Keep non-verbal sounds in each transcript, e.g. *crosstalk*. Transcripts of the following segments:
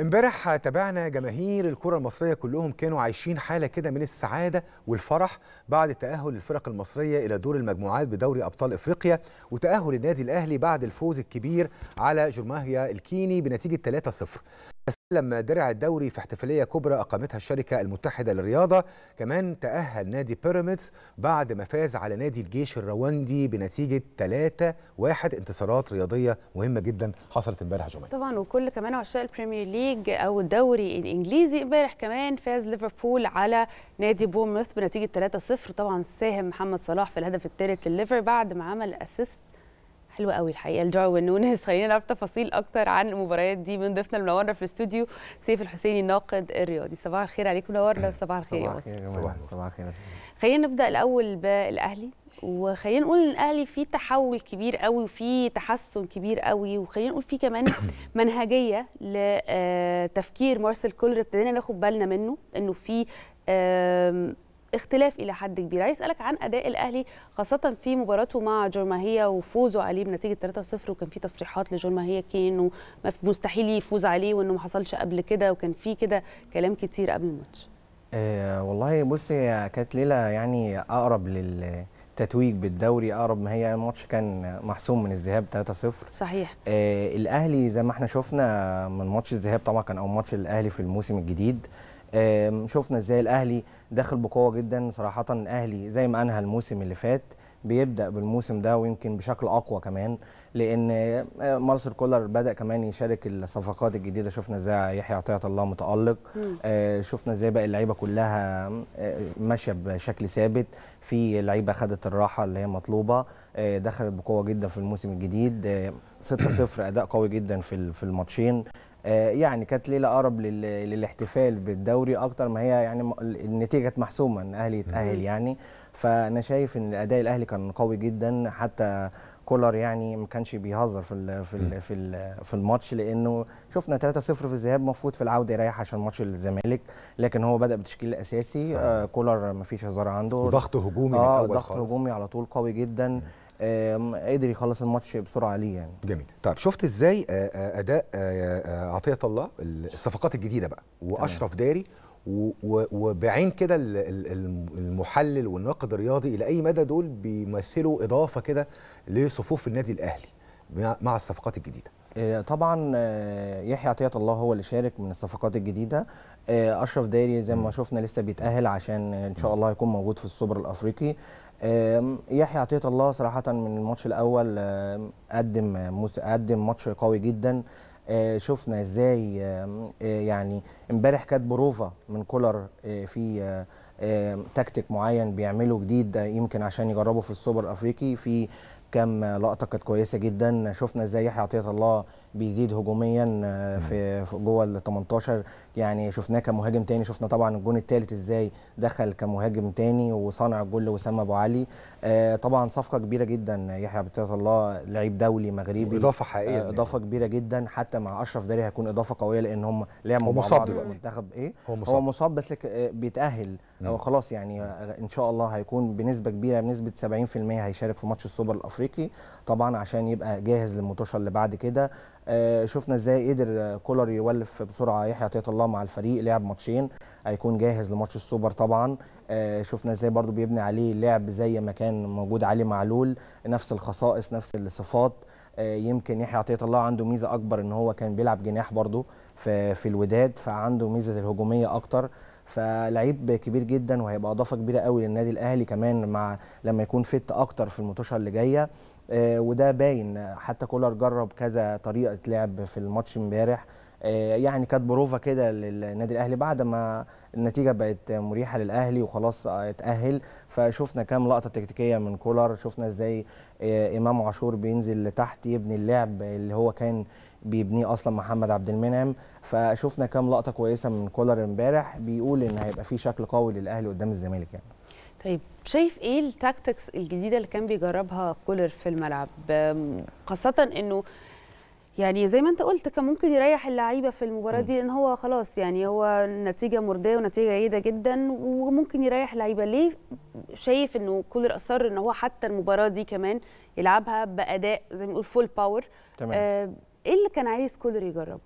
امبارح تابعنا جماهير الكرة المصرية كلهم كانوا عايشين حالة كده من السعادة والفرح بعد تأهل الفرق المصرية إلى دور المجموعات بدوري أبطال إفريقيا وتأهل النادي الأهلي بعد الفوز الكبير على جرماهيا الكيني بنتيجة 3-0 لما درع الدوري في احتفاليه كبرى اقامتها الشركه المتحده للرياضه كمان تاهل نادي بيراميدز بعد ما فاز على نادي الجيش الرواندي بنتيجه 3 1 انتصارات رياضيه مهمه جدا حصلت امبارح جمعه طبعا وكل كمان عشاق البريمير ليج او الدوري الانجليزي امبارح كمان فاز ليفربول على نادي بورموث بنتيجه 3 0 طبعا ساهم محمد صلاح في الهدف الثالث لليفر بعد ما عمل اسيست حلوه قوي الحقيقه الجو والنونس *laughs* خلينا نعرف تفاصيل اكتر عن المباريات دي من ضيفنا المنورنا في الاستوديو سيف الحسيني الناقد الرياضي صباح الخير عليكم منورنا صباح الخير يا مصر صباح الخير خلينا نبدا الاول بالاهلي وخلينا نقول ان الاهلي في تحول كبير قوي وفي تحسن كبير قوي وخلينا نقول في كمان *coughs* منهجيه لتفكير آه، مارسيل كولر ابتدينا ناخد بالنا منه انه في اختلاف الى حد كبير عايز اسالك عن اداء الاهلي خاصه في مباراته مع جورماهيه وفوزه عليه بنتيجه 3-0 وكان في تصريحات لجورماهيه كين انه مستحيل يفوز عليه وانه ما حصلش قبل كده وكان في كده كلام كتير قبل الماتش آه والله بصي كانت ليله يعني اقرب لل تتويج بالدوري اقرب ما هي يعني الماتش كان محسوم من الذهاب 3-0 صحيح آه الاهلي زي ما احنا شفنا من ماتش الذهاب طبعا كان اول ماتش الاهلي في الموسم الجديد آه شفنا ازاي الاهلي داخل بقوه جدا صراحه الاهلي زي ما انهى الموسم اللي فات بيبدا بالموسم ده ويمكن بشكل اقوى كمان لان آه، مارسل كولر بدا كمان يشارك الصفقات الجديده شفنا ازاي يحيى عطيه الله متالق آه، شفنا ازاي بقى اللعيبه كلها آه، ماشيه بشكل ثابت في لعيبه خدت الراحه اللي هي مطلوبه دخلت بقوه جدا في الموسم الجديد 6-0 اداء قوي جدا في في الماتشين آه، يعني كانت ليله اقرب للاحتفال بالدوري اكتر ما هي يعني النتيجه كانت محسومه ان الاهلي يتاهل يعني فانا شايف ان اداء الاهلي كان قوي جدا حتى كولر يعني ما كانش بيهزر في الـ في الـ في, الـ في الماتش لانه شفنا 3-0 في الذهاب المفروض في العوده يريح عشان ماتش الزمالك لكن هو بدا بالتشكيل الاساسي صحيح. آه كولر ما فيش هزار عنده ضغط هجومي آه من الاول ضغط هجومي على طول قوي جدا م. آه، قدر يخلص الماتش بسرعه ليه يعني جميل طيب شفت ازاي آه، آه، اداء عطيه الله الصفقات الجديده بقى واشرف داري وبعين كده المحلل والناقد الرياضي الى اي مدى دول بيمثلوا اضافه كده لصفوف النادي الاهلي مع الصفقات الجديده طبعا يحيى عطيه الله هو اللي شارك من الصفقات الجديده اشرف داري زي ما شفنا لسه بيتاهل عشان ان شاء الله يكون موجود في السوبر الافريقي يحيى عطيه الله صراحه من الماتش الاول قدم قدم ماتش قوي جدا آه، شفنا ازاي آه، يعني امبارح كانت بروفا من كولر آه، في تكتيك معين بيعمله جديد يمكن عشان يجربه في السوبر الافريقي في كام لقطه كانت كويسه جدا شفنا ازاي يحيى عطيه الله بيزيد هجوميا آه، في جوه ال 18 يعني شفناه كمهاجم تاني شفنا طبعا الجون الثالث ازاي دخل كمهاجم تاني وصانع الجول لوسام ابو علي آه، طبعا صفقه كبيره جدا يحيى عبد الله لعيب دولي مغربي اضافه حقيقيه آه، يعني. اضافه كبيره جدا حتى مع اشرف داري هيكون اضافه قويه لان هم لعبوا مع بعض المنتخب ايه هو مصاب, هو مصاب بس بيتاهل هو خلاص يعني ان شاء الله هيكون بنسبه كبيره بنسبه 70% هيشارك في ماتش السوبر الافريقي طبعا عشان يبقى جاهز للمطوشه اللي بعد كده آه، شفنا ازاي قدر كولر يولف بسرعه يحيى عطيه الله مع الفريق لعب ماتشين هيكون جاهز لماتش السوبر طبعا آه، شفنا ازاي برضو بيبني عليه لعب زي ما كان موجود علي معلول نفس الخصائص نفس الصفات آه، يمكن يحيى عطيه الله عنده ميزه اكبر ان هو كان بيلعب جناح برده في في الوداد فعنده ميزه الهجوميه اكتر فلعيب كبير جدا وهيبقى اضافه كبيره قوي للنادي الاهلي كمان مع لما يكون فت اكتر في الماتشات اللي جايه آه، وده باين حتى كولر جرب كذا طريقه لعب في الماتش امبارح آه، يعني كانت بروفا كده للنادي الاهلي بعد ما النتيجه بقت مريحه للاهلي وخلاص آه، اتاهل فشفنا كام لقطه تكتيكيه من كولر شفنا ازاي آه، امام عاشور بينزل لتحت يبني اللعب اللي هو كان بيبنيه اصلا محمد عبد المنعم فشفنا كام لقطه كويسه من كولر امبارح بيقول ان هيبقى في شكل قوي للاهلي قدام الزمالك يعني طيب شايف ايه التاكتكس الجديده اللي كان بيجربها كولر في الملعب خاصه انه يعني زي ما انت قلت كان ممكن يريح اللعيبه في المباراه دي لان هو خلاص يعني هو النتيجه مرضيه ونتيجه جيده جدا وممكن يريح اللعيبه ليه شايف انه كولر اصر ان هو حتى المباراه دي كمان يلعبها باداء زي ما نقول فول باور تمام آه ايه اللي كان عايز كولر يجربه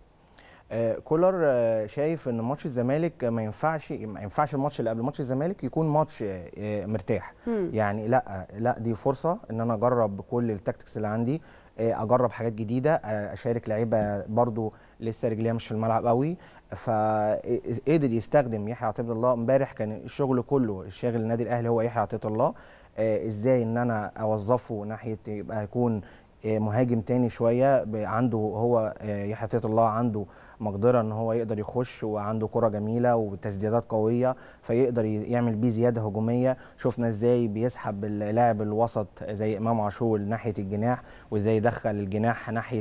آه كولر آه شايف ان ماتش الزمالك ما ينفعش ما ينفعش الماتش اللي قبل ماتش الزمالك يكون ماتش آه, آه، مرتاح مم. يعني لا لا دي فرصه ان انا اجرب كل التكتكس اللي عندي آه، اجرب حاجات جديده آه، اشارك لعيبه برضو لسه رجليها مش في الملعب قوي فقدر آه، يستخدم يحيى عطيه الله امبارح كان الشغل كله الشاغل النادي الاهلي هو يحيى عطيه الله ازاي ان انا اوظفه ناحيه يبقى يكون آه، مهاجم تاني شويه عنده هو آه، يحيى الله عنده مقدره ان هو يقدر يخش وعنده كره جميله وتسديدات قويه فيقدر يعمل بيه زياده هجوميه شفنا ازاي بيسحب اللاعب الوسط زي امام عاشور ناحيه الجناح وازاي يدخل الجناح ناحيه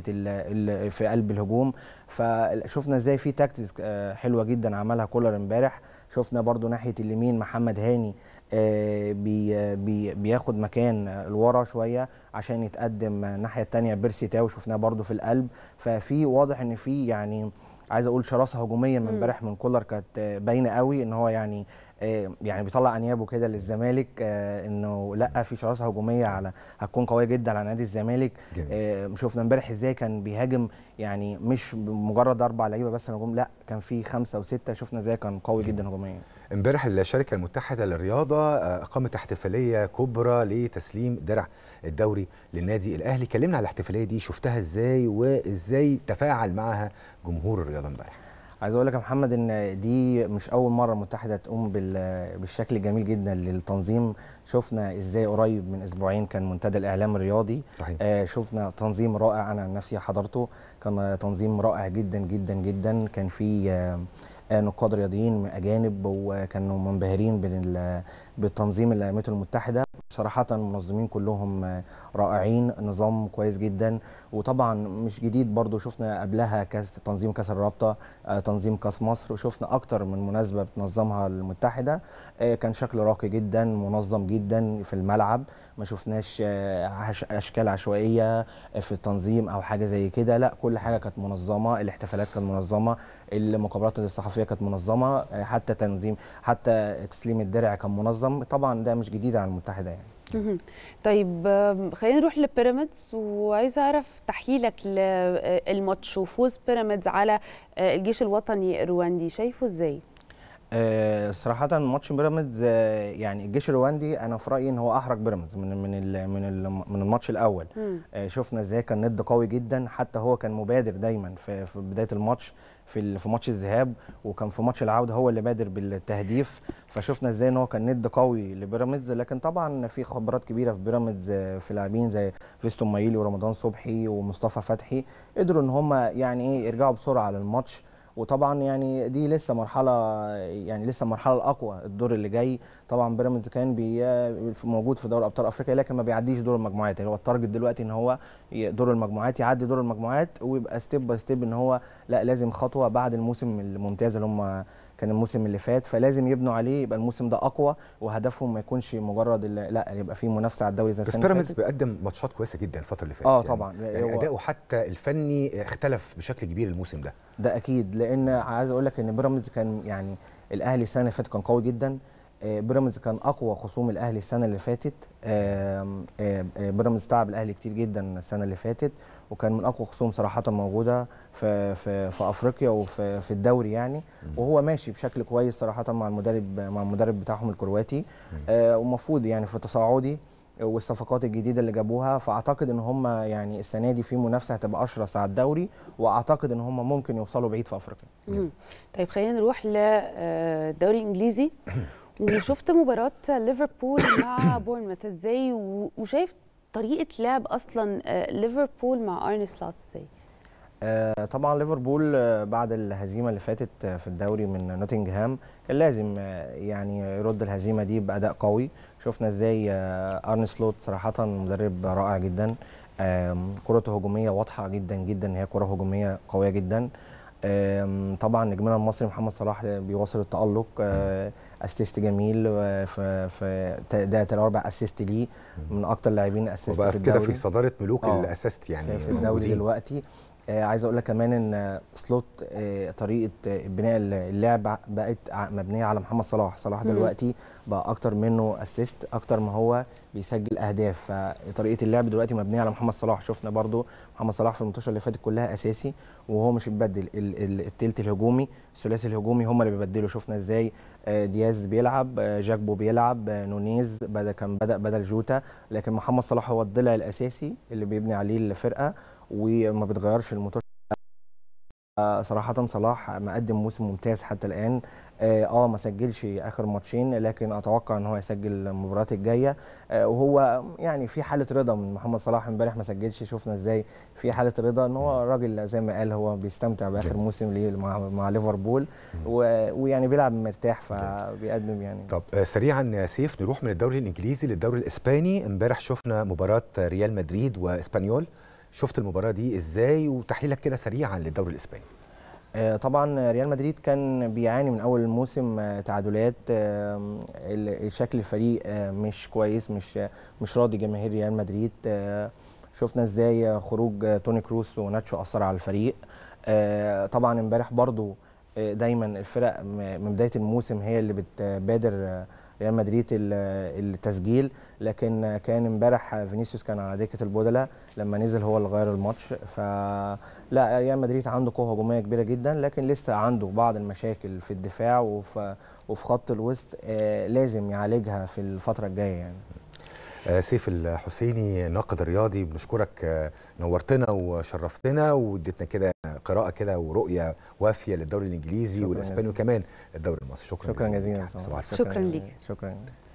في قلب الهجوم فشفنا ازاي في تاكتس آه، حلوه جدا عملها كولر امبارح شفنا برضو ناحيه اليمين محمد هاني آه، بي بي بياخد مكان لورا شويه عشان يتقدم الناحيه التانية بيرسي تاو شفناه برضو في القلب ففي واضح ان في يعني عايز اقول شراسه هجوميه من امبارح من كولر كانت باينه قوي ان هو يعني آه، يعني بيطلع انيابه كده للزمالك آه، انه لا في شراسه هجوميه على هتكون قويه جدا على نادي الزمالك آه، شفنا امبارح ازاي كان بيهاجم يعني مش مجرد اربع لعيبه بس هجوم لا كان في خمسه وسته شفنا ازاي كان قوي جدا هجوميا امبارح الشركه المتحده للرياضه اقامت احتفاليه كبرى لتسليم درع الدوري للنادي الاهلي كلمنا على الاحتفاليه دي شفتها ازاي وازاي تفاعل معها جمهور الرياضه امبارح عايز اقول لك يا محمد ان دي مش اول مره المتحده تقوم بالشكل الجميل جدا للتنظيم شفنا ازاي قريب من اسبوعين كان منتدى الاعلام الرياضي صحيح. آه شفنا تنظيم رائع انا عن نفسي حضرته كان تنظيم رائع جدا جدا جدا كان في آه, آه، نقاد رياضيين اجانب وكانوا منبهرين بالتنظيم الامم المتحده صراحة المنظمين كلهم رائعين نظام كويس جدا وطبعا مش جديد برضو شفنا قبلها كاس تنظيم كاس الرابطة آه، تنظيم كاس مصر وشفنا أكتر من مناسبة بتنظمها المتحدة آه، كان شكل راقي جدا منظم جدا في الملعب ما شفناش آه، أشكال عشوائية في التنظيم أو حاجة زي كده لا كل حاجة كانت منظمة الاحتفالات كانت منظمة المقابلات الصحفيه كانت منظمه حتى تنظيم حتى تسليم الدرع كان منظم طبعا ده مش جديد على المتحده يعني طيب خلينا نروح لبيراميدز وعايزه اعرف تحليلك للماتش آه، وفوز بيراميدز على آه، الجيش الوطني الرواندي شايفه ازاي؟ آه، صراحة ماتش بيراميدز يعني الجيش الرواندي انا في رايي ان هو احرج بيراميدز من من من من الماتش الاول شفنا ازاي كان ند قوي جدا حتى هو كان مبادر دايما في بداية الماتش في في ماتش الذهاب وكان في ماتش العوده هو اللي بادر بالتهديف فشفنا ازاي ان هو كان ند قوي لبيراميدز لكن طبعا في خبرات كبيره في بيراميدز في لاعبين زي فيستون مايلي ورمضان صبحي ومصطفى فتحي قدروا ان هم يعني ايه يرجعوا بسرعه للماتش وطبعا يعني دي لسه مرحله يعني لسه المرحله الاقوى الدور اللي جاي طبعا بيراميدز كان بي موجود في دوري ابطال افريقيا لكن ما بيعديش دور المجموعات يعني هو التارجت دلوقتي ان هو دور المجموعات يعدي دور المجموعات ويبقى ستيب باي ستيب ان هو لا لازم خطوه بعد الموسم الممتاز اللي هم كان الموسم اللي فات فلازم يبنوا عليه يبقى الموسم ده اقوى وهدفهم ما يكونش مجرد لا يعني يبقى في منافسه على الدوري زي بس بيراميدز بيقدم ماتشات كويسه جدا الفتره اللي فاتت اه يعني طبعا يعني, يعني اداؤه حتى الفني اختلف بشكل كبير الموسم ده ده اكيد لان عايز اقول لك ان بيراميدز كان يعني الاهلي السنه اللي فاتت كان قوي جدا آه، بيراميدز كان اقوى خصوم الاهلي السنه اللي فاتت بيراميدز تعب الاهلي كتير جدا السنه اللي فاتت وكان من اقوى خصوم صراحه موجوده في في في افريقيا وفي في الدوري يعني وهو ماشي بشكل كويس صراحه مع المدرب مع المدرب بتاعهم الكرواتي آه، ومفروض يعني في تصاعدي والصفقات الجديده اللي جابوها فاعتقد ان هم يعني السنه دي في منافسه هتبقى اشرس على الدوري واعتقد ان هم ممكن يوصلوا بعيد في افريقيا. طيب خلينا نروح للدوري آه، الانجليزي *coughs* وشفت مباراة ليفربول مع *coughs* بورنموث ازاي وشايف طريقة لعب أصلا آه، ليفربول مع أرني سلوت ازاي؟ آه، طبعا ليفربول آه، بعد الهزيمة اللي فاتت في الدوري من نوتنجهام كان لازم يعني يرد الهزيمة دي بأداء قوي شفنا ازاي أرني سلوت صراحة مدرب رائع جدا كرته هجومية واضحة جدا جدا هي كرة هجومية قوية جدا طبعا نجمنا المصري محمد صلاح بيواصل التالق اسيست آه، جميل في آه، في ده الاربع اسيست ليه من اكتر لاعبين اسيست في الدوري كده في صداره ملوك آه. الاسيست يعني في الدوري دلوقتي آه، عايز اقول لك كمان ان سلوت آه، طريقه آه، بناء اللعب بقت مبنيه على محمد صلاح صلاح دلوقتي بقى اكتر منه اسيست اكتر ما هو بيسجل اهداف فطريقه اللعب دلوقتي مبنيه على محمد صلاح شفنا برضو محمد صلاح في المنتشر اللي فاتت كلها اساسي وهو مش بيبدل الثلث الهجومي الثلاثي الهجومي هم اللي بيبدلوا شفنا ازاي دياز بيلعب جاكبو بيلعب نونيز بدا كان بدا بدل جوتا لكن محمد صلاح هو الضلع الاساسي اللي بيبني عليه الفرقه وما بتغيرش الموتور آه، صراحة صلاح مقدم موسم ممتاز حتى الآن آه،, اه ما سجلش اخر ماتشين لكن اتوقع ان هو يسجل المباريات الجايه آه، وهو يعني في حاله رضا من محمد صلاح امبارح ما سجلش شفنا ازاي في حاله رضا ان هو راجل زي ما قال هو بيستمتع باخر موسم ليه مع, مع ليفربول ويعني بيلعب مرتاح فبيقدم يعني طب سريعا يا سيف نروح من الدوري الانجليزي للدوري الاسباني امبارح شفنا مباراه ريال مدريد واسبانيول شفت المباراه دي ازاي وتحليلك كده سريعا للدوري الاسباني آه، طبعا ريال مدريد كان بيعاني من اول الموسم آه، تعادلات شكل الفريق آه، مش كويس مش مش راضي جماهير ريال مدريد شفنا ازاي خروج توني كروس وناتشو اثر على الفريق طبعا امبارح برضو دايما الفرق من بدايه الموسم هي اللي بتبادر ريال مدريد التسجيل لكن كان امبارح فينيسيوس كان على دكه البودله لما نزل هو اللي غير الماتش فلا ريال مدريد عنده قوه هجوميه كبيره جدا لكن لسه عنده بعض المشاكل في الدفاع وفي وفي خط الوسط آه، لازم يعالجها في الفتره الجايه يعني آه، سيف الحسيني ناقد رياضي بنشكرك آه، نورتنا وشرفتنا واديتنا كده قراءه كده ورؤيه وافيه للدوري الانجليزي والاسباني وكمان الدوري المصري شكرا, شكرا جزيلا شكرا جزيلا شكرا ليك شكرا